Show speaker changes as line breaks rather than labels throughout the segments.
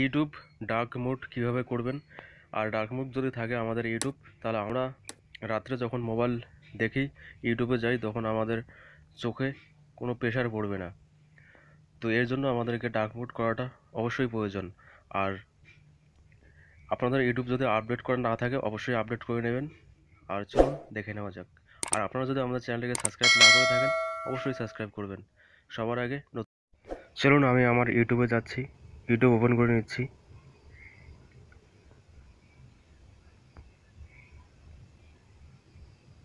YouTube dark mode কীভাবে করবেন আর dark mode যদি থাকে আমাদের ইউটিউব তাহলে আমরা রাত্রে যখন মোবাইল দেখি ইউটিউবে যাই তখন আমাদের চোখে কোনো প্রেশার পড়বে না তো এর জন্য আমাদেরকে ডার্ক মোড করাটা অবশ্যই প্রয়োজন আর আপনাদের ইউটিউব যদি আপডেট করা না থাকে অবশ্যই আপডেট করে নেবেন আর চলুন দেখে নেওয়া যাক আর আপনারা যদি আমাদের চ্যানেলটাকে সাবস্ক্রাইব না করে থাকেন অবশ্যই সাবস্ক্রাইব করবেন সবার আগে চলুন আমি আমার ইউটিউবে যাচ্ছি ইউটিউব ওপেন করে নিচ্ছি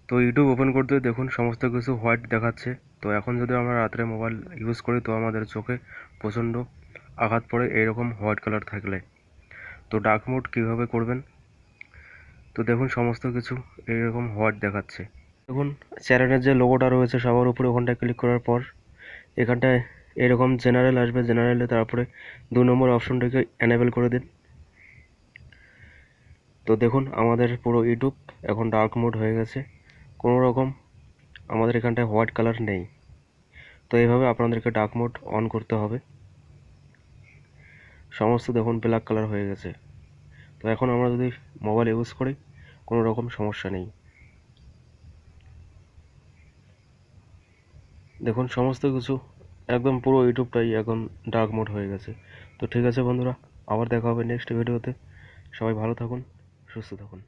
তো ইউটিউব ওপেন করতে দেখুন সমস্ত কিছু হোয়াইট দেখাচ্ছে তো এখন যদি আমরা রাত্রে মোবাইল ইউজ করি তো আমাদের চোখে প্রচণ্ড আঘাত পড়ে এইরকম হোয়াইট কালার থাকলে তো ডার্ক মোড কীভাবে করবেন তো দেখুন সমস্ত কিছু এইরকম হোয়াইট দেখাচ্ছে দেখুন চ্যানেলের যে লোগোটা রয়েছে সবার উপরে ওখানটায় ক্লিক করার পর এখানটায় এরকম জেনারেল আসবে জেনারেলে তারপরে দু নম্বর অপশনটাকে অ্যানেবেল করে দিন তো দেখুন আমাদের পুরো ইউটিউব এখন ডার্ক মোড হয়ে গেছে কোনো রকম আমাদের এখানটায় হোয়াইট কালার নেই তো এইভাবে আপনাদেরকে ডার্ক মোড অন করতে হবে সমস্ত দেখুন ব্ল্যাক কালার হয়ে গেছে তো এখন আমরা যদি মোবাইল ইউজ করি কোনো রকম সমস্যা নেই দেখুন সমস্ত কিছু একদম পুরো ইউটিউবটাই এখন ডার্ক মোড হয়ে গেছে তো ঠিক আছে বন্ধুরা আবার দেখা হবে নেক্সট ভিডিওতে সবাই ভালো থাকুন সুস্থ থাকুন